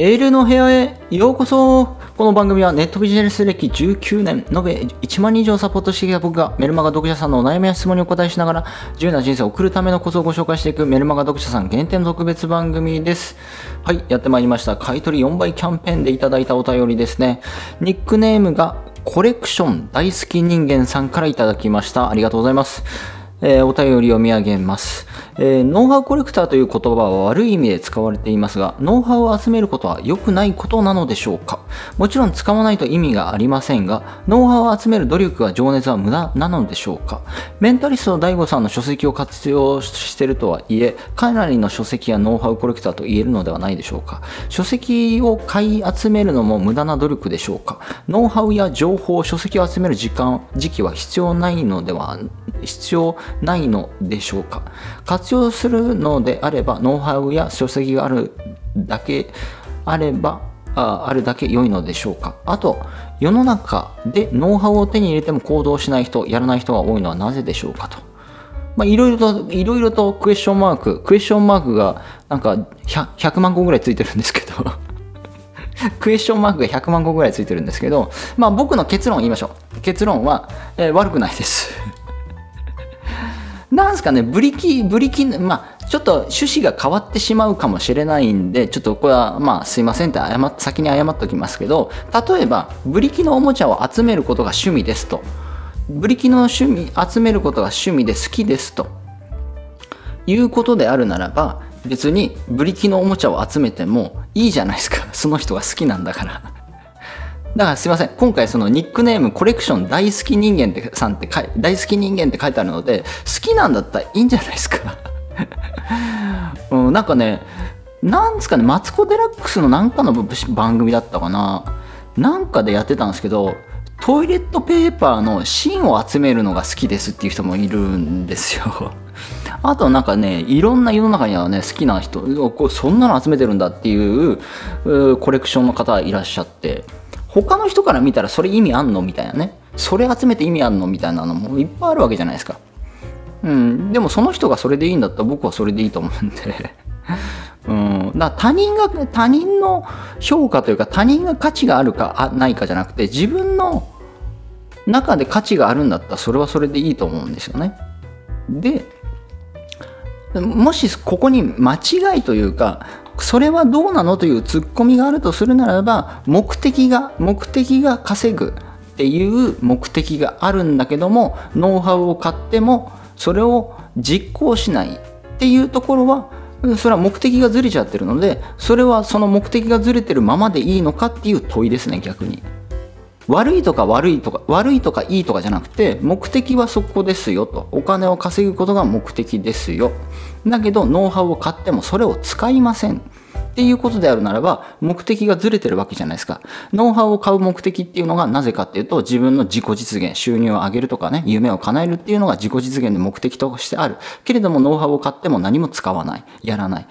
エールの部屋へようこそこの番組はネットビジネス歴19年、延べ1万人以上サポートしてきた僕がメルマガ読者さんのお悩みや質問にお答えしながら自由な人生を送るためのコツをご紹介していくメルマガ読者さん限定の特別番組です。はい、やってまいりました。買取4倍キャンペーンでいただいたお便りですね。ニックネームがコレクション大好き人間さんからいただきました。ありがとうございます。えー、お便りを見上げます。えー、ノウハウコレクターという言葉は悪い意味で使われていますが、ノウハウを集めることは良くないことなのでしょうかもちろん使わないと意味がありませんが、ノウハウを集める努力や情熱は無駄なのでしょうかメンタリストの DAIGO さんの書籍を活用してるとはいえ、かなりの書籍やノウハウコレクターと言えるのではないでしょうか書籍を買い集めるのも無駄な努力でしょうかノウハウや情報、書籍を集める時間、時期は必要ないのでは、必要ないのでしょうか活用するのであればノウハウや書籍があるだけあればああるだけ良いのでしょうかあと世の中でノウハウを手に入れても行動しない人やらない人が多いのはなぜでしょうかとまあ、いろいろと、いろいろとクエスチョンマーク、クエスチョンマークがなんか 100, 100万個ぐらいついてるんですけどクエスチョンマークが100万個ぐらいついてるんですけど、まあ僕の結論を言いましょう。結論は、えー、悪くないですなんすかね、ブリキ、ブリキ、まあ、ちょっと趣旨が変わってしまうかもしれないんで、ちょっとこれは、まあ、すいませんって謝っ、先に謝っときますけど、例えば、ブリキのおもちゃを集めることが趣味ですと。ブリキの趣味、集めることが趣味で好きですと。いうことであるならば、別にブリキのおもちゃを集めてもいいじゃないですか。その人が好きなんだから。だからすいません。今回そのニックネームコレクション大好き人間ってさんって大好き人間って書いてあるので、好きなんだったらいいんじゃないですか。うん、なんかね、なんですかね、マツコ・デラックスのなんかの番組だったかな。なんかでやってたんですけど、トイレットペーパーの芯を集めるのが好きですっていう人もいるんですよ。あとなんかね、いろんな世の中にはね、好きな人、そんなの集めてるんだっていうコレクションの方いらっしゃって、他の人から見たらそれ意味あんのみたいなねそれ集めて意味あんのみたいなのもいっぱいあるわけじゃないですかうんでもその人がそれでいいんだったら僕はそれでいいと思うんで うん、だ他人が他人の評価というか他人が価値があるかないかじゃなくて自分の中で価値があるんだったらそれはそれでいいと思うんですよね。でもしここに間違いというかそれはどうなのというツッコミがあるとするならば目的が目的が稼ぐっていう目的があるんだけどもノウハウを買ってもそれを実行しないっていうところはそれは目的がずれちゃってるのでそれはその目的がずれてるままでいいのかっていう問いですね逆に。悪いとか悪いとか悪いとかいいとかじゃなくて目的はそこですよとお金を稼ぐことが目的ですよだけどノウハウを買ってもそれを使いませんっていうことであるならば目的がずれてるわけじゃないですかノウハウを買う目的っていうのがなぜかっていうと自分の自己実現収入を上げるとかね夢を叶えるっていうのが自己実現の目的としてあるけれどもノウハウを買っても何も使わないやらない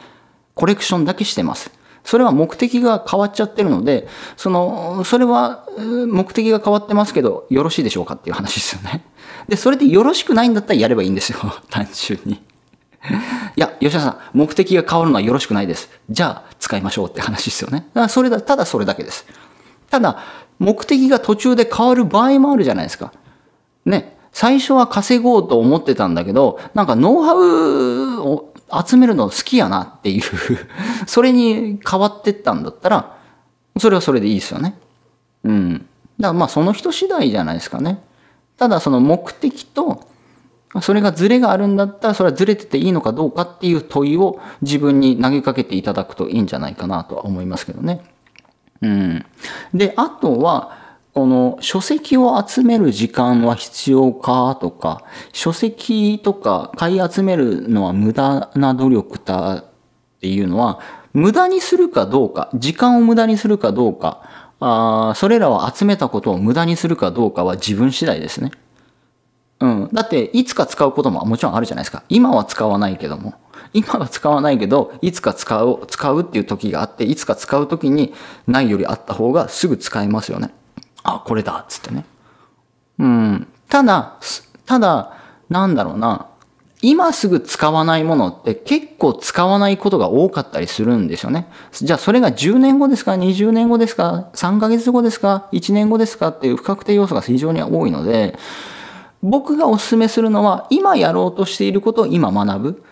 コレクションだけしてますそれは目的が変わっちゃってるので、その、それは目的が変わってますけど、よろしいでしょうかっていう話ですよね。で、それでよろしくないんだったらやればいいんですよ。単純に。いや、吉田さん、目的が変わるのはよろしくないです。じゃあ、使いましょうって話ですよね。だからそれだ、ただそれだけです。ただ、目的が途中で変わる場合もあるじゃないですか。ね。最初は稼ごうと思ってたんだけど、なんかノウハウを集めるの好きやなっていうそれに変わってったんだったら、それはそれでいいですよね。うん。だからまあその人次第じゃないですかね。ただその目的と、それがズレがあるんだったら、それはズレてていいのかどうかっていう問いを自分に投げかけていただくといいんじゃないかなとは思いますけどね。うん。で、あとは、この書籍を集める時間は必要かとか、書籍とか買い集めるのは無駄な努力だっていうのは、無駄にするかどうか、時間を無駄にするかどうか、あそれらを集めたことを無駄にするかどうかは自分次第ですね。うん。だって、いつか使うことももちろんあるじゃないですか。今は使わないけども。今は使わないけど、いつか使う、使うっていう時があって、いつか使う時にないよりあった方がすぐ使えますよね。あ、これだっつってね。うん。ただ、ただ、なんだろうな。今すぐ使わないものって結構使わないことが多かったりするんですよね。じゃあそれが10年後ですか、20年後ですか、3ヶ月後ですか、1年後ですかっていう不確定要素が非常に多いので、僕がお勧めするのは今やろうとしていることを今学ぶ。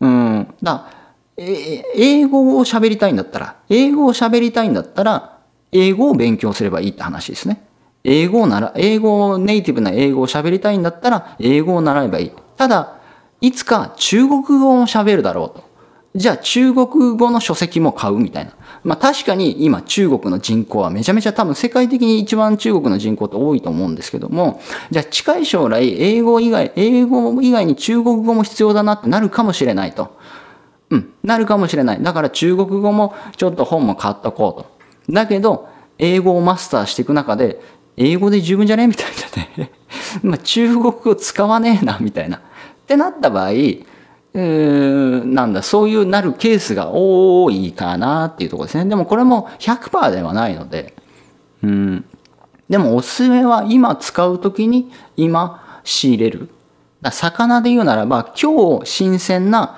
うん。だ英語を喋りたいんだったら、英語を喋りたいんだったら、英語を勉強すればいいって話ですね。英語をなら、英語、ネイティブな英語を喋りたいんだったら、英語を習えばいい。ただ、いつか中国語も喋るだろうと。じゃあ中国語の書籍も買うみたいな。まあ確かに今中国の人口はめちゃめちゃ多分世界的に一番中国の人口って多いと思うんですけども、じゃあ近い将来英語以外、英語以外に中国語も必要だなってなるかもしれないと。うん、なるかもしれない。だから中国語もちょっと本も買っとこうと。だけど、英語をマスターしていく中で、英語で十分じゃねみたいなね。まあ中国語使わねえな、みたいな。ってなった場合、うー、んなんだ、そういうなるケースが多いかなっていうとこですね。でもこれも100%ではないので、うん。でもおすすめは今使う時に今仕入れる。魚で言うならば、今日新鮮な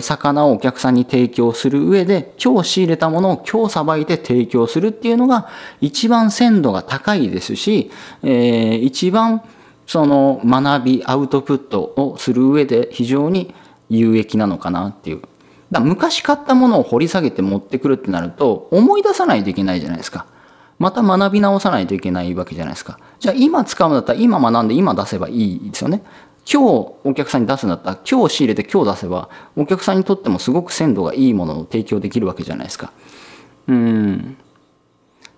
魚をお客さんに提供する上で、今日仕入れたものを今日さばいて提供するっていうのが一番鮮度が高いですし、えー、一番その学びアウトプットをする上で非常に有益なのかなっていうだ昔買ったものを掘り下げて持ってくるってなると思い出さないといけないじゃないですかまた学び直さないといけないわけじゃないですかじゃあ今使うんだったら今学んで今出せばいいですよね今日お客さんに出すんだったら今日仕入れて今日出せばお客さんにとってもすごく鮮度がいいものを提供できるわけじゃないですかうん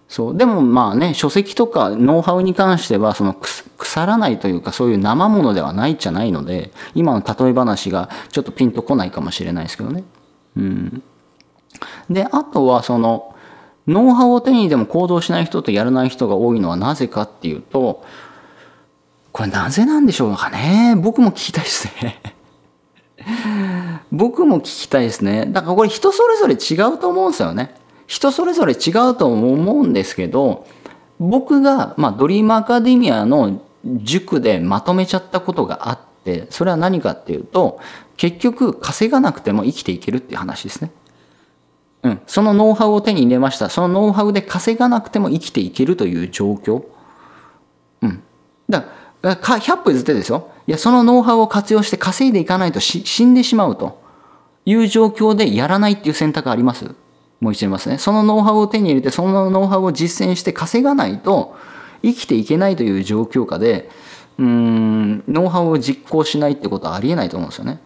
そうでもまあね書籍とかノウハウに関してはその腐らないというかそういう生ものではないじゃないので今の例え話がちょっとピンとこないかもしれないですけどね。うん、であとはそのノウハウを手にでも行動しない人とやらない人が多いのはなぜかっていうとこれなぜなんでしょうかね僕も聞きたいですね 僕も聞きたいですね。だからこれ人それぞれ違うと思うんですよね。人それぞれ違うと思うんですけど僕が、まあ、ドリームアカデミアの塾でまとめちゃったことがあってそれは何かっていうと結局稼がなくても生きていけるっていう話ですね。うん、そのノウハウを手に入れましたそのノウハウで稼がなくても生きていけるという状況。うん、だからか100歩譲ってですよいやそのノウハウを活用して稼いでいかないと死んでしまうという状況でやらないっていう選択ありますもう一度言いますね。そのノウハウを手に入れて、そのノウハウを実践して稼がないと生きていけないという状況下で、うん、ノウハウを実行しないってことはありえないと思うんですよね。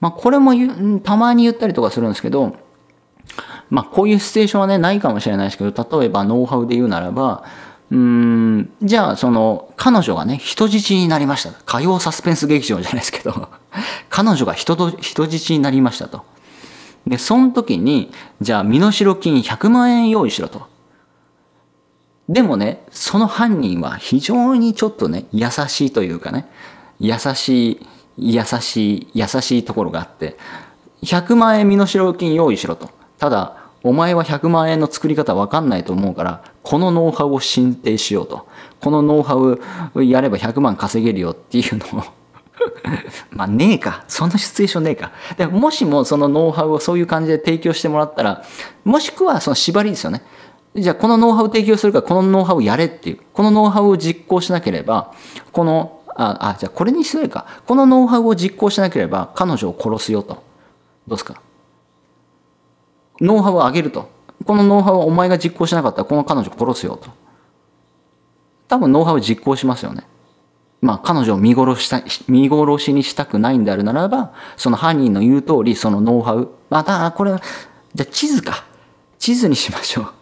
まあ、これもたまに言ったりとかするんですけど、まあ、こういうシチュエーションはね、ないかもしれないですけど、例えばノウハウで言うならば、うーん、じゃあ、その、彼女がね、人質になりました。火曜サスペンス劇場じゃないですけど、彼女が人と、人質になりましたと。で、その時に、じゃあ身代金100万円用意しろと。でもね、その犯人は非常にちょっとね、優しいというかね、優しい、優しい、優しいところがあって、100万円身代金用意しろと。ただ、お前は100万円の作り方わかんないと思うから、このノウハウを進呈しようと。このノウハウやれば100万稼げるよっていうのを まあねえかそんなシチュエーションねえかでもしもそのノウハウをそういう感じで提供してもらったらもしくはその縛りですよねじゃあこのノウハウ提供するからこのノウハウやれっていうこのノウハウを実行しなければこのああじゃあこれにすれかこのノウハウを実行しなければ彼女を殺すよとどうすかノウハウを上げるとこのノウハウをお前が実行しなかったらこの彼女を殺すよと多分ノウハウを実行しますよねまあ、彼女を見殺した見殺しにしたくないんであるならばその犯人の言う通りそのノウハウまた、だこれはじゃあ地図か地図にしましょう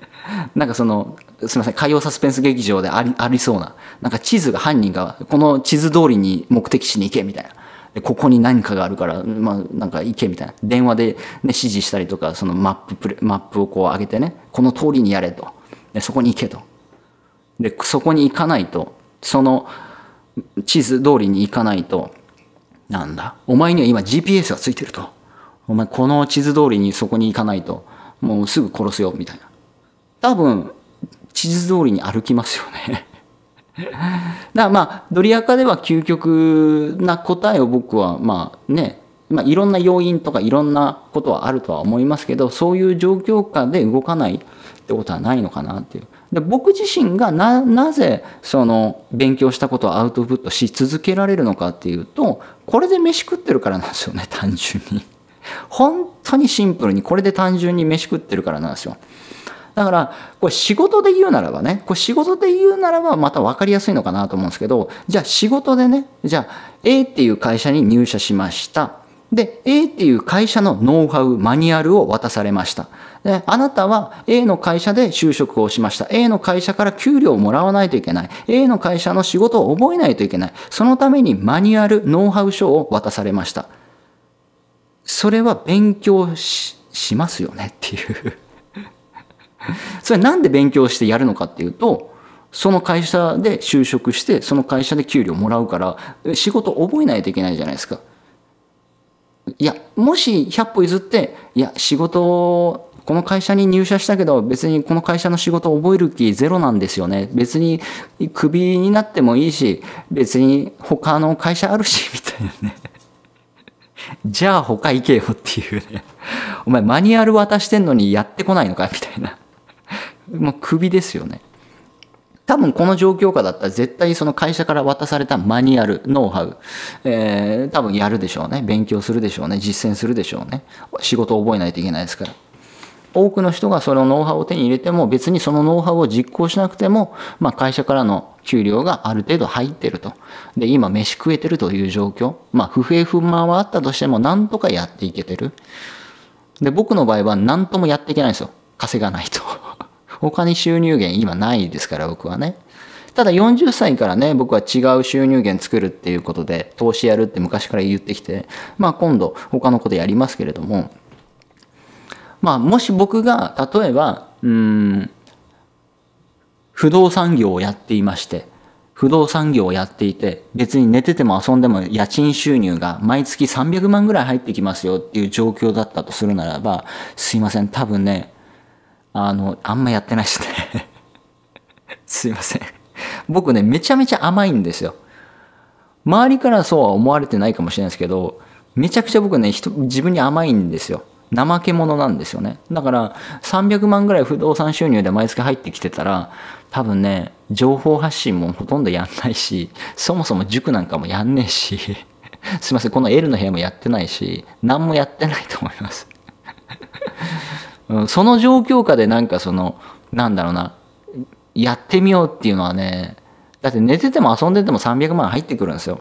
なんかそのすみません海洋サスペンス劇場でありありそうななんか地図が犯人がこの地図通りに目的地に行けみたいな。でここに何かがあるから、まあ、なんか行けみたいな電話で、ね、指示したりとかそのマッププレマップをこう上げてねこの通りにやれとでそこに行けとでそこに行かないとその地図通りに行かないと、なんだ、お前には今 GPS がついてると。お前この地図通りにそこに行かないと、もうすぐ殺すよ、みたいな。多分、地図通りに歩きますよね だからまあ、ドリアカでは究極な答えを僕はまあね、まあ、いろんな要因とかいろんなことはあるとは思いますけど、そういう状況下で動かないってことはないのかなっていう。で僕自身がななぜその勉強したことをアウトプットし続けられるのかっていうとこれで飯食ってるからなんですよね 単純に本当にシンプルにこれで単純に飯食ってるからなんですよだからこれ仕事で言うならばねこれ仕事で言うならばまた分かりやすいのかなと思うんですけどじゃあ仕事でねじゃあ A っていう会社に入社しましたで、A っていう会社のノウハウ、マニュアルを渡されました。で、あなたは A の会社で就職をしました。A の会社から給料をもらわないといけない。A の会社の仕事を覚えないといけない。そのためにマニュアル、ノウハウ書を渡されました。それは勉強し、しますよねっていう それなんで勉強してやるのかっていうと、その会社で就職して、その会社で給料もらうから、仕事覚えないといけないじゃないですか。いや、もし100歩譲って、いや、仕事この会社に入社したけど、別にこの会社の仕事を覚える気ゼロなんですよね。別にクビになってもいいし、別に他の会社あるし、みたいなね。じゃあ他行けよっていうね。お前マニュアル渡してんのにやってこないのかみたいな。もうクビですよね。多分この状況下だったら絶対その会社から渡されたマニュアル、ノウハウ、えー、多分やるでしょうね。勉強するでしょうね。実践するでしょうね。仕事を覚えないといけないですから。多くの人がそのノウハウを手に入れても別にそのノウハウを実行しなくても、まあ、会社からの給料がある程度入ってると。で、今飯食えてるという状況。まあ、不平不満はあったとしても何とかやっていけてる。で、僕の場合は何ともやっていけないんですよ。稼がないと。他に収入源今ないですから僕はね。ただ40歳からね、僕は違う収入源作るっていうことで、投資やるって昔から言ってきて、まあ今度他のことやりますけれども、まあもし僕が例えば、うん、不動産業をやっていまして、不動産業をやっていて、別に寝てても遊んでも家賃収入が毎月300万ぐらい入ってきますよっていう状況だったとするならば、すいません、多分ね、あの、あんまやってないしね すいません僕ね、めちゃめちゃ甘いんですよ。周りからそうは思われてないかもしれないですけど、めちゃくちゃ僕ね、人自分に甘いんですよ。怠け者なんですよね。だから、300万ぐらい不動産収入で毎月入ってきてたら、多分ね、情報発信もほとんどやんないし、そもそも塾なんかもやんねえし、すいません、この L の部屋もやってないし、何もやってないと思いますその状況下でなんかその、なんだろうな、やってみようっていうのはね、だって寝てても遊んでても300万入ってくるんですよ。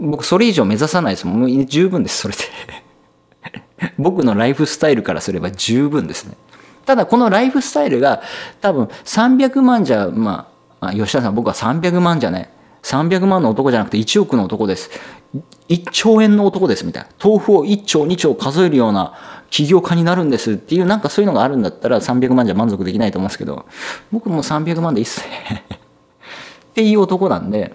僕それ以上目指さないですもん。もう十分です、それで。僕のライフスタイルからすれば十分ですね。ただこのライフスタイルが多分300万じゃ、まあ、吉田さん僕は300万じゃね300万の男じゃなくて1億の男です。1兆円の男ですみたいな。豆腐を1兆2兆数えるような起業家になるんですっていう、なんかそういうのがあるんだったら300万じゃ満足できないと思うんですけど、僕も300万でいいっすね っていう男なんで、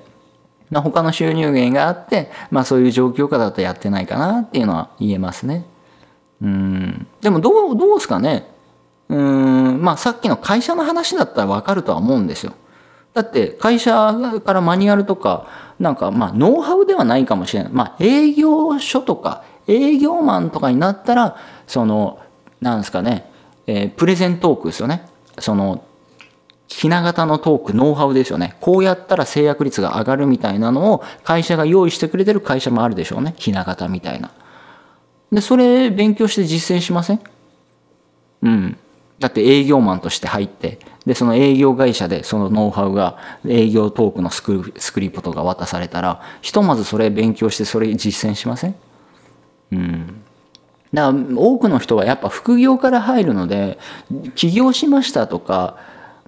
他の収入源があって、まあそういう状況下だとやってないかなっていうのは言えますね。うん。でもどう、どうですかねうん、まあさっきの会社の話だったらわかるとは思うんですよ。だって会社からマニュアルとか、なんかまあノウハウではないかもしれない。まあ営業所とか営業マンとかになったら、その、なんですかね、えー、プレゼントークですよね。その、ひな型のトーク、ノウハウですよね。こうやったら制約率が上がるみたいなのを会社が用意してくれてる会社もあるでしょうね。ひな型みたいな。で、それ勉強して実践しませんうん。だって営業マンとして入って、で、その営業会社でそのノウハウが営業トークのスクスクリプトが渡されたら、ひとまずそれ勉強してそれ実践しませんうん。だから多くの人はやっぱ副業から入るので、起業しましたとか、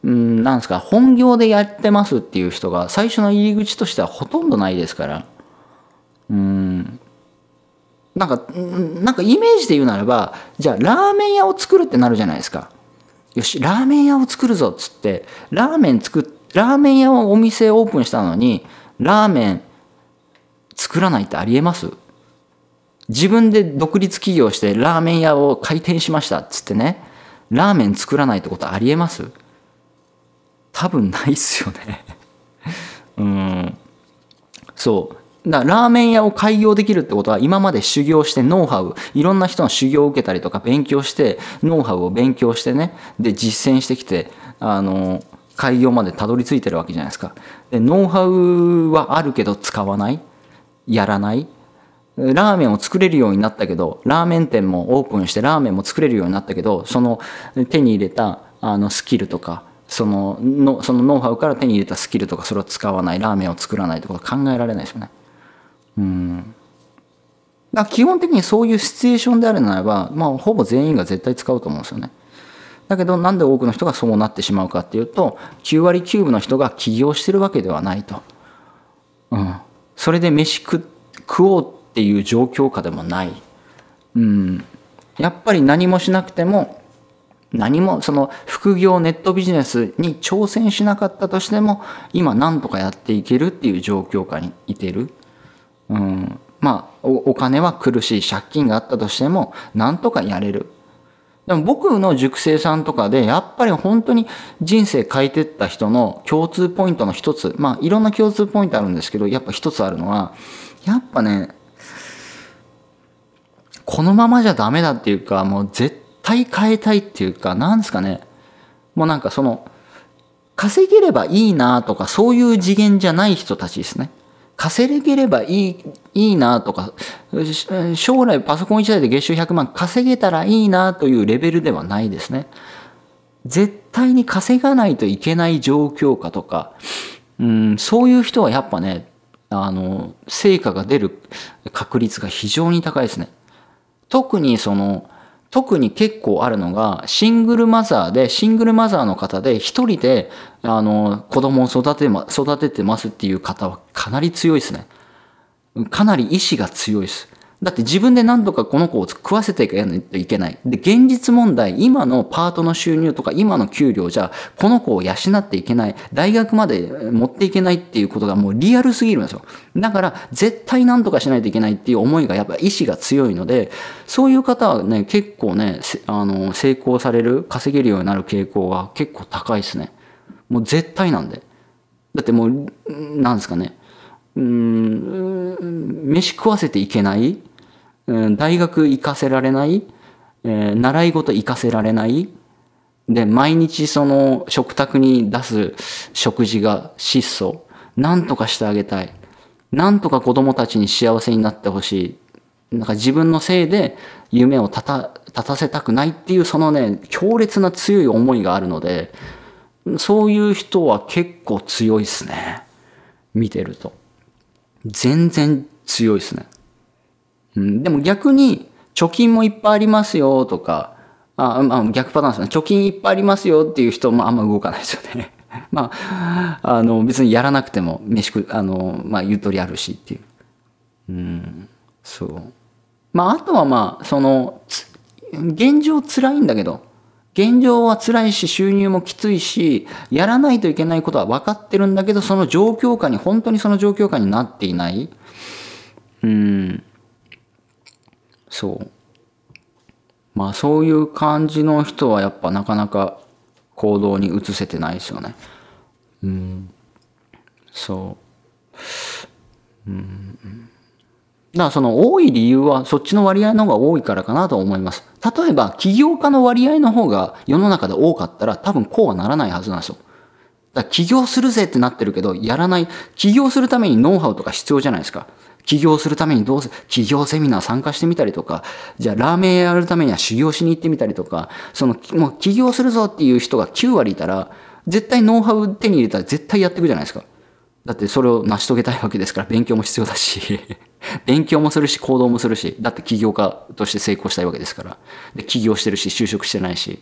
うん、なんですか、本業でやってますっていう人が最初の入り口としてはほとんどないですから。うん。なんか、なんかイメージで言うならば、じゃあラーメン屋を作るってなるじゃないですか。よし、ラーメン屋を作るぞっつって、ラーメン作っ、ラーメン屋をお店オープンしたのに、ラーメン作らないってありえます自分で独立起業してラーメン屋を開店しましたっつってね、ラーメン作らないってことありえます多分ないっすよね うん。そう。だラーメン屋を開業できるってことは今まで修行してノウハウ、いろんな人の修行を受けたりとか勉強して、ノウハウを勉強してね、で実践してきて、あの、開業までたどり着いてるわけじゃないですか。で、ノウハウはあるけど使わないやらないラーメンを作れるようになったけど、ラーメン店もオープンしてラーメンも作れるようになったけど、その手に入れたあのスキルとか、そののそのノウハウから手に入れたスキルとかそれを使わないラーメンを作らないってこと考えられないですよね。うん。だ基本的にそういうシチュエーションであるならば、まあほぼ全員が絶対使うと思うんですよね。だけどなんで多くの人がそうなってしまうかっていうと、9割9分の人が起業してるわけではないと。うん。それで飯食食おうっていう状況下でもない。うん。やっぱり何もしなくても、何も、その副業ネットビジネスに挑戦しなかったとしても、今何とかやっていけるっていう状況下にいてる。うん。まあお、お金は苦しい。借金があったとしても、何とかやれる。でも僕の塾生さんとかで、やっぱり本当に人生変えてった人の共通ポイントの一つ、まあいろんな共通ポイントあるんですけど、やっぱ一つあるのは、やっぱね、このままじゃダメだっていうか、もう絶対変えたいっていうか、なんですかね。もうなんかその、稼げればいいなとか、そういう次元じゃない人たちですね。稼げればいい、いいなとか、将来パソコン1台で月収100万稼げたらいいなというレベルではないですね。絶対に稼がないといけない状況下とか、うん、そういう人はやっぱね、あの、成果が出る確率が非常に高いですね。特にその、特に結構あるのが、シングルマザーで、シングルマザーの方で、一人で、あの、子供を育て、ま、育ててますっていう方はかなり強いですね。かなり意志が強いです。だって自分で何とかこの子を食わせていかないといけない。で、現実問題、今のパートの収入とか今の給料じゃ、この子を養っていけない。大学まで持っていけないっていうことがもうリアルすぎるんですよ。だから、絶対何とかしないといけないっていう思いが、やっぱ意志が強いので、そういう方はね、結構ね、あの、成功される、稼げるようになる傾向が結構高いですね。もう絶対なんで。だってもう、なんですかね。うん、飯食わせていけない大学行かせられない、え習い事行かせられない、で、毎日その食卓に出す食事が質素。なんとかしてあげたい。なんとか子供たちに幸せになってほしい。なんか自分のせいで夢を立た、立たせたくないっていうそのね、強烈な強い思いがあるので、そういう人は結構強いっすね。見てると。全然強いっすね。うん、でも逆に、貯金もいっぱいありますよとか、あまあ、逆パターンですね。貯金いっぱいありますよっていう人もあんま動かないですよね。まあ、あの、別にやらなくても、飯食、あの、まあ、ゆとりあるしっていう。うん、そう。まあ、あとはまあ、その、現状辛いんだけど、現状は辛いし、収入もきついし、やらないといけないことは分かってるんだけど、その状況下に、本当にその状況下になっていない。うん。そうまあそういう感じの人はやっぱなかなか行動に移せてないですよねうんそううんだからその多い理由はそっちの割合の方が多いからかなと思います。例えば起業家の割合の方が世の中で多かったら多分こうはならないはずなんですよ。だ起業するぜってなってるけど、やらない。起業するためにノウハウとか必要じゃないですか。起業するためにどうせ、起業セミナー参加してみたりとか、じゃあラーメンやるためには修行しに行ってみたりとか、その、もう起業するぞっていう人が9割いたら、絶対ノウハウ手に入れたら絶対やっていくじゃないですか。だってそれを成し遂げたいわけですから勉強も必要だし 勉強もするし行動もするし、だって起業家として成功したいわけですから。で、起業してるし、就職してないし。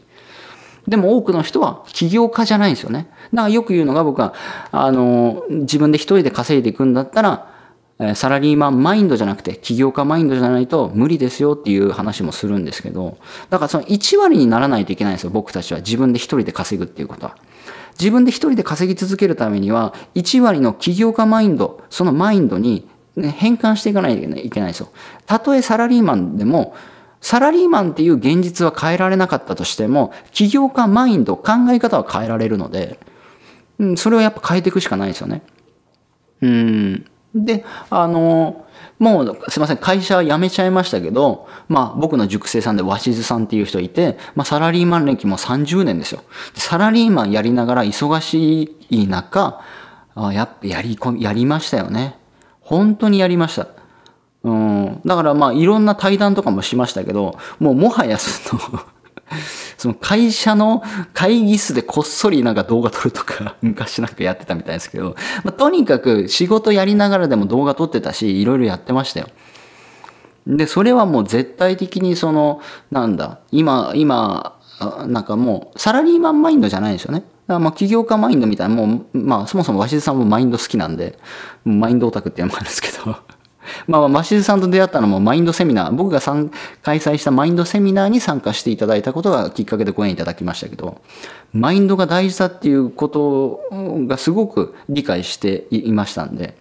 でも多くの人は起業家じゃないんですよね。だからよく言うのが僕は、あの、自分で一人で稼いでいくんだったら、サラリーマンマインドじゃなくて起業家マインドじゃないと無理ですよっていう話もするんですけど、だからその1割にならないといけないんですよ、僕たちは。自分で一人で稼ぐっていうことは。自分で一人で稼ぎ続けるためには、1割の起業家マインド、そのマインドに変換していかないといけないですよ。たとえサラリーマンでも、サラリーマンっていう現実は変えられなかったとしても、起業家マインド、考え方は変えられるので、うん、それはやっぱ変えていくしかないですよね。うん。で、あの、もうすいません、会社辞めちゃいましたけど、まあ僕の塾生さんで鷲津さんっていう人いて、まあサラリーマン歴も30年ですよ。サラリーマンやりながら忙しい中、あややり込み、やりましたよね。本当にやりました。うん、だからまあいろんな対談とかもしましたけど、もうもはやその その会社の会議室でこっそりなんか動画撮るとか、昔なんかやってたみたいですけど、まあ、とにかく仕事やりながらでも動画撮ってたし、いろいろやってましたよ。で、それはもう絶対的にその、なんだ、今、今、なんかもうサラリーマンマインドじゃないんですよね。まあ、起業家マインドみたいな、もう、まあ、そもそも鷲津さんもマインド好きなんで、マインドオタクっていうのもあるんですけどまあ、鷲津さんと出会ったのもマインドセミナー、僕が開催したマインドセミナーに参加していただいたことがきっかけでご縁いただきましたけど、マインドが大事だっていうことがすごく理解していましたんで、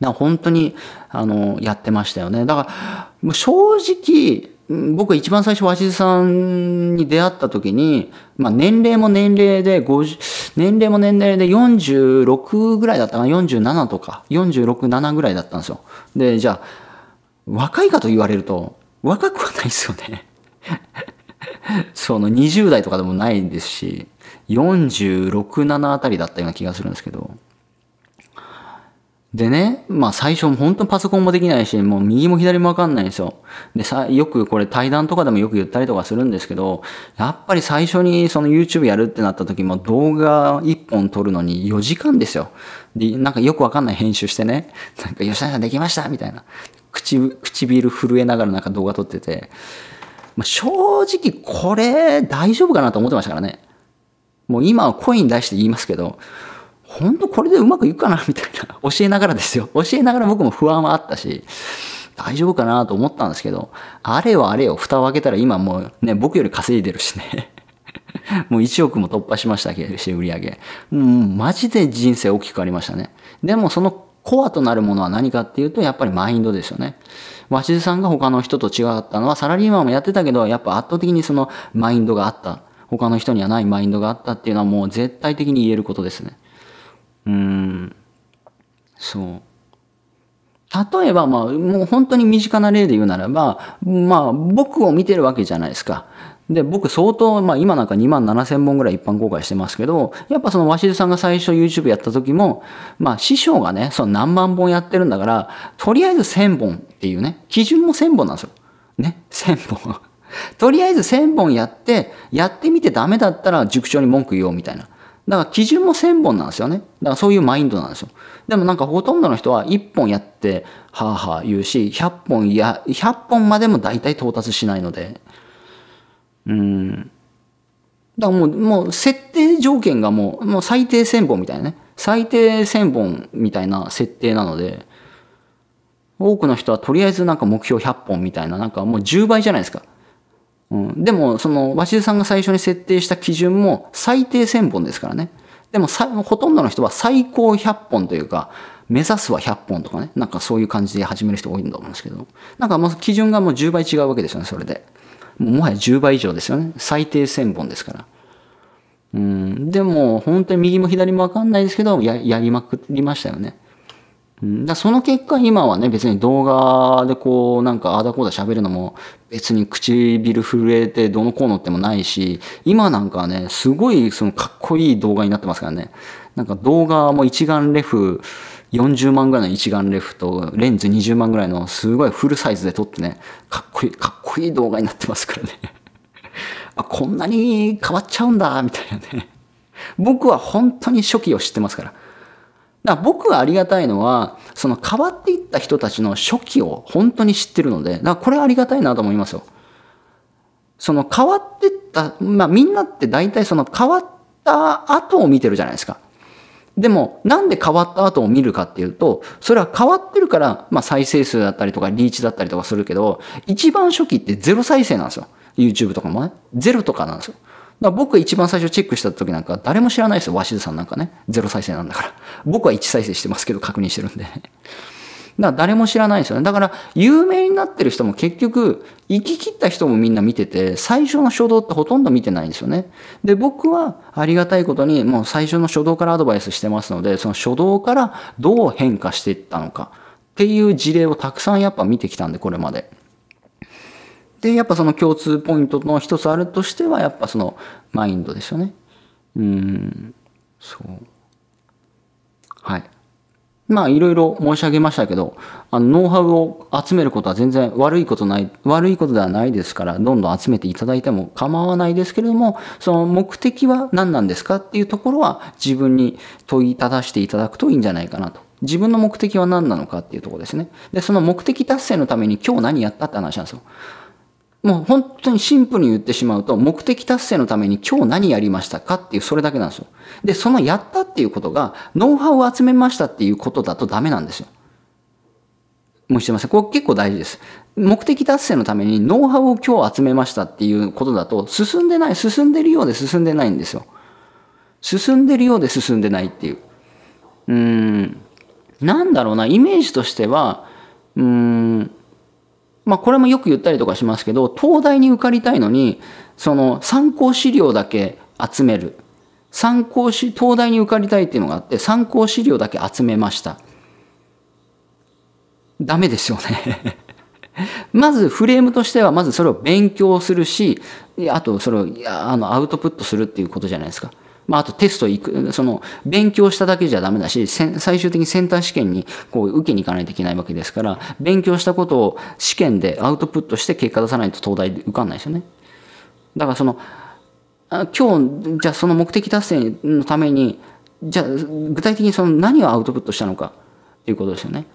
本当に、あの、やってましたよね。だから、正直、僕一番最初鷲津さんに出会った時に、まあ、年齢も年齢で50年齢も年齢で46ぐらいだったかな47とか467ぐらいだったんですよでじゃあ若いかと言われると若くはないですよね その20代とかでもないですし467あたりだったような気がするんですけどでね、まあ最初本当パソコンもできないし、もう右も左もわかんないんですよ。でさ、よくこれ対談とかでもよく言ったりとかするんですけど、やっぱり最初にその YouTube やるってなった時も動画1本撮るのに4時間ですよ。で、なんかよくわかんない編集してね、なんか吉田さんできましたみたいな。口、唇震えながらなんか動画撮ってて、まあ、正直これ大丈夫かなと思ってましたからね。もう今はコイン出して言いますけど、本当これでうまくいくかなみたいな。教えながらですよ。教えながら僕も不安はあったし、大丈夫かなと思ったんですけど、あれはあれよ、蓋を開けたら今もうね、僕より稼いでるしね。もう1億も突破しましたけど、し売り上げ。もん、マジで人生大きく変わりましたね。でもそのコアとなるものは何かっていうと、やっぱりマインドですよね。鷲津さんが他の人と違ったのは、サラリーマンもやってたけど、やっぱ圧倒的にそのマインドがあった。他の人にはないマインドがあったっていうのはもう絶対的に言えることですね。うんそう例えば、まあ、もう本当に身近な例で言うならば、まあ、僕を見てるわけじゃないですか。で、僕相当、まあ今なんか2万7千本ぐらい一般公開してますけど、やっぱその鷲津さんが最初 YouTube やった時も、まあ師匠がね、その何万本やってるんだから、とりあえず1000本っていうね、基準も1000本なんですよ。ね、1000本。とりあえず1000本やって、やってみてダメだったら塾長に文句言おうみたいな。だから基準も1000本なんですよね。だからそういうマインドなんですよ。でもなんかほとんどの人は1本やって、はあはあ言うし、100本や、100本までも大体到達しないので。うん。だからもう、もう設定条件がもう、もう最低1000本みたいなね。最低1000本みたいな設定なので、多くの人はとりあえずなんか目標100本みたいな、なんかもう10倍じゃないですか。うん、でも、その、鷲津さんが最初に設定した基準も最低1000本ですからね。でもほとんどの人は最高100本というか、目指すは100本とかね、なんかそういう感じで始める人多いんだと思うんですけど、なんかもう基準がもう10倍違うわけですよね、それで。もはや10倍以上ですよね。最低1000本ですから。うん、でも、本当に右も左もわかんないですけど、や、やりまくりましたよね。だその結果今はね別に動画でこうなんかああだこうだ喋るのも別に唇震えてどのこうのってもないし今なんかねすごいそのかっこいい動画になってますからねなんか動画も一眼レフ40万ぐらいの一眼レフとレンズ20万ぐらいのすごいフルサイズで撮ってねかっこいいかっこいい動画になってますからね あこんなに変わっちゃうんだみたいなね僕は本当に初期を知ってますからだ僕はありがたいのは、その変わっていった人たちの初期を本当に知ってるので、だからこれはありがたいなと思いますよ。その変わってった、まあみんなって大体その変わった後を見てるじゃないですか。でも、なんで変わった後を見るかっていうと、それは変わってるから、まあ再生数だったりとかリーチだったりとかするけど、一番初期ってゼロ再生なんですよ。YouTube とかもね。ゼロとかなんですよ。だ僕一番最初チェックした時なんか誰も知らないですよ、鷲津さんなんかね。ゼロ再生なんだから。僕は1再生してますけど確認してるんで。だから誰も知らないですよね。だから有名になってる人も結局、行き切った人もみんな見てて、最初の初動ってほとんど見てないんですよね。で、僕はありがたいことにもう最初の初動からアドバイスしてますので、その初動からどう変化していったのかっていう事例をたくさんやっぱ見てきたんで、これまで。でやっぱその共通ポイントの一つあるとしてはやっぱそのマインドですよね。うんそうはい。まあいろいろ申し上げましたけどあのノウハウを集めることは全然悪いことない悪いことではないですからどんどん集めていただいても構わないですけれどもその目的は何なんですかっていうところは自分に問いただしていただくといいんじゃないかなと自分の目的は何なのかっていうところですねでその目的達成のために今日何やったって話なんですよもう本当にシンプルに言ってしまうと、目的達成のために今日何やりましたかっていう、それだけなんですよ。で、そのやったっていうことが、ノウハウを集めましたっていうことだとダメなんですよ。もうしてません。これ結構大事です。目的達成のためにノウハウを今日集めましたっていうことだと、進んでない、進んでるようで進んでないんですよ。進んでるようで進んでないっていう。うーん。なんだろうな、イメージとしては、うーん。まあ、これもよく言ったりとかしますけど、東大に受かりたいのに、その参考資料だけ集める。参考し、東大に受かりたいっていうのがあって、参考資料だけ集めました。ダメですよね まずフレームとしては、まずそれを勉強するし、あとそれをあのアウトプットするっていうことじゃないですか。まあ、あとテスト行く、その、勉強しただけじゃダメだし、最終的にセンター試験にこう受けに行かないといけないわけですから、勉強したことを試験でアウトプットして結果出さないと東大で受かんないですよね。だからその、今日、じゃあその目的達成のために、じゃあ具体的にその何をアウトプットしたのかっていうことですよね。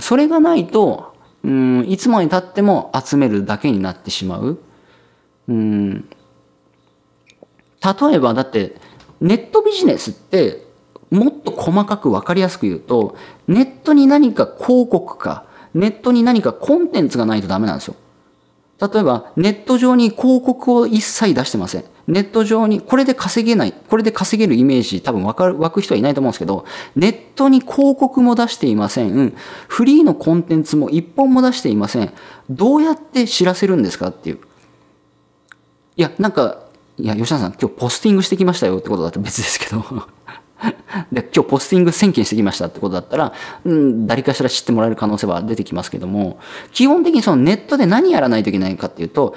それがないと、うん、いつまでたっても集めるだけになってしまう。うん、例えばだって、ネットビジネスってもっと細かく分かりやすく言うとネットに何か広告かネットに何かコンテンツがないとダメなんですよ。例えばネット上に広告を一切出してません。ネット上にこれで稼げない、これで稼げるイメージ多分湧か湧く人はいないと思うんですけど、ネットに広告も出していません。フリーのコンテンツも一本も出していません。どうやって知らせるんですかっていう。いや、なんかいや、吉田さん、今日ポスティングしてきましたよってことだっら別ですけど で、今日ポスティング1000件してきましたってことだったら、うん、誰かしら知ってもらえる可能性は出てきますけども、基本的にそのネットで何やらないといけないかっていうと、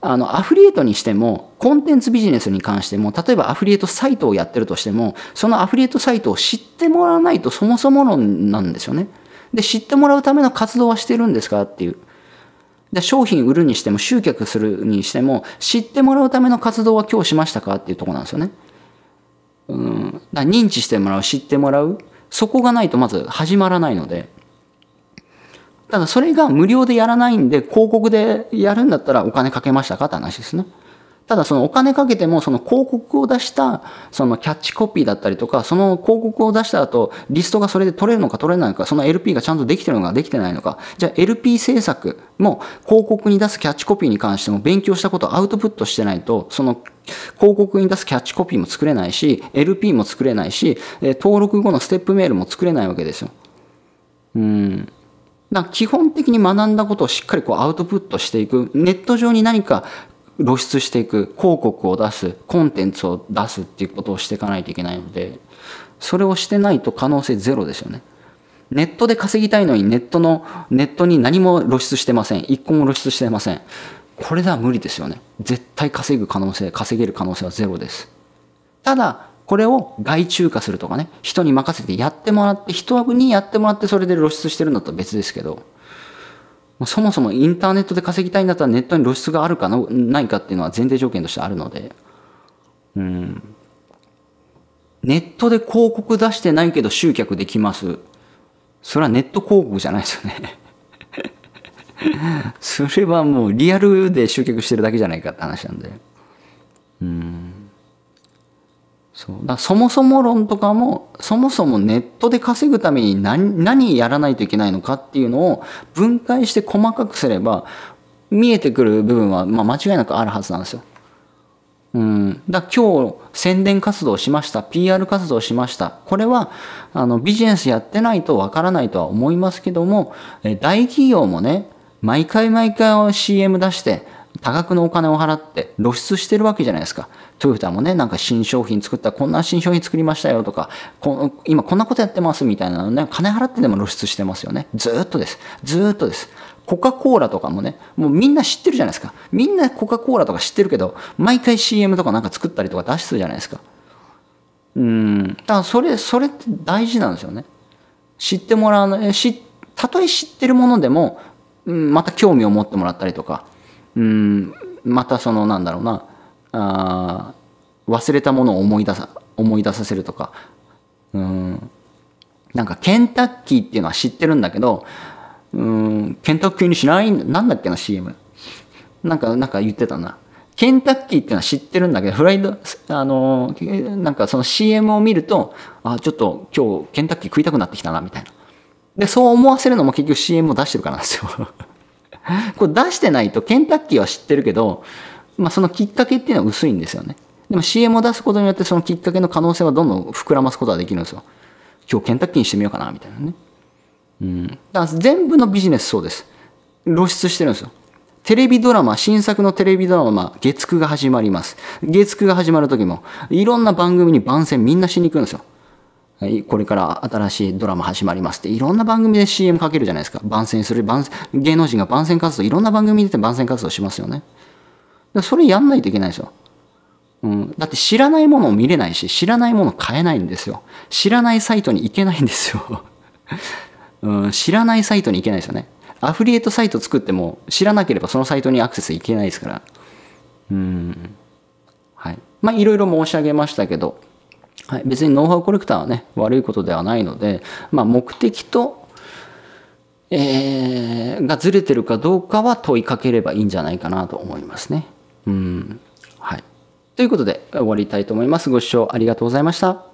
あの、アフリエイトにしても、コンテンツビジネスに関しても、例えばアフリエイトサイトをやってるとしても、そのアフリエイトサイトを知ってもらわないとそもそも論なんですよね。で、知ってもらうための活動はしてるんですかっていう。で、商品売るにしても集客するにしても、知ってもらうための活動は今日しましたかっていうとこなんですよね。うん。だ認知してもらう、知ってもらう。そこがないとまず始まらないので。ただそれが無料でやらないんで、広告でやるんだったらお金かけましたかって話ですね。ただそのお金かけてもその広告を出したそのキャッチコピーだったりとかその広告を出した後リストがそれで取れるのか取れないのかその LP がちゃんとできてるのかできてないのかじゃあ LP 制作も広告に出すキャッチコピーに関しても勉強したことをアウトプットしてないとその広告に出すキャッチコピーも作れないし LP も作れないし登録後のステップメールも作れないわけですよ。うんだ基本的に学んだことをしっかりこうアウトプットしていく。ネット上に何か露出していく広告を出すコンテンツを出すっていうことをしていかないといけないのでそれをしてないと可能性ゼロですよねネットで稼ぎたいのにネットのネットに何も露出してません一個も露出してませんこれでは無理ですよね絶対稼ぐ可能性稼げる可能性はゼロですただこれを外注化するとかね人に任せてやってもらって人にやってもらってそれで露出してるんだったら別ですけどそもそもインターネットで稼ぎたいんだったらネットに露出があるかなないかっていうのは前提条件としてあるので、うん。ネットで広告出してないけど集客できます。それはネット広告じゃないですよね それはもうリアルで集客してるだけじゃないかって話なんで。うん。そうだそもそも論とかもそもそもネットで稼ぐために何何やらないといけないのかっていうのを分解して細かくすれば見えてくる部分は、まあ、間違いなくあるはずなんですよ。うん、だ今日宣伝活動しました PR 活動しましたこれはあのビジネスやってないとわからないとは思いますけども大企業もね毎回毎回 CM 出して多額のお金を払って露出してるわけじゃないですか。トヨタもね、なんか新商品作った、こんな新商品作りましたよとか、こ今こんなことやってますみたいなのね、金払ってでも露出してますよね。ずっとです。ずっとです。コカ・コーラとかもね、もうみんな知ってるじゃないですか。みんなコカ・コーラとか知ってるけど、毎回 CM とかなんか作ったりとか出してるじゃないですか。うん。だからそれ、それって大事なんですよね。知ってもらうの、たとえ知ってるものでも、また興味を持ってもらったりとか、うんまたそのなんだろうなあ忘れたものを思い出さ思い出させるとかうんなんかケンタッキーっていうのは知ってるんだけどうんケンタッキーにしないなんだっけな CM なんかなんか言ってたなケンタッキーっていうのは知ってるんだけど、フライド、あの、なんかその CM を見ると、あ、ちょっと今日ケンタッキー食いたくなってきたな、みたいな。で、そう思わせるのも結局 CM を出してるからなんですよこれ出してないとケンタッキーは知ってるけど、まあ、そのきっかけっていうのは薄いんですよね。でも CM を出すことによってそのきっかけの可能性はどんどん膨らますことができるんですよ。今日ケンタッキーにしてみようかな、みたいなね。うん。だから全部のビジネスそうです。露出してるんですよ。テレビドラマ、新作のテレビドラマ、月9が始まります。月9が始まる時も、いろんな番組に番宣みんなしに行くんですよ。これから新しいドラマ始まりますって、いろんな番組で CM かけるじゃないですか。番宣する、番芸能人が番宣活動、いろんな番組に出て番宣活動しますよね。それやんないといけないですよ。うん、だって知らないものを見れないし、知らないもの買えないんですよ。知らないサイトに行けないんですよ。うん、知らないサイトに行けないですよね。アフリエイトサイト作っても知らなければそのサイトにアクセスいけないですから。うん。はい。まあいろいろ申し上げましたけど、はい、別にノウハウコレクターはね悪いことではないので、まあ、目的と、えー、がずれてるかどうかは問いかければいいんじゃないかなと思いますね。うんはい、ということで終わりたいと思います。ご視聴ありがとうございました。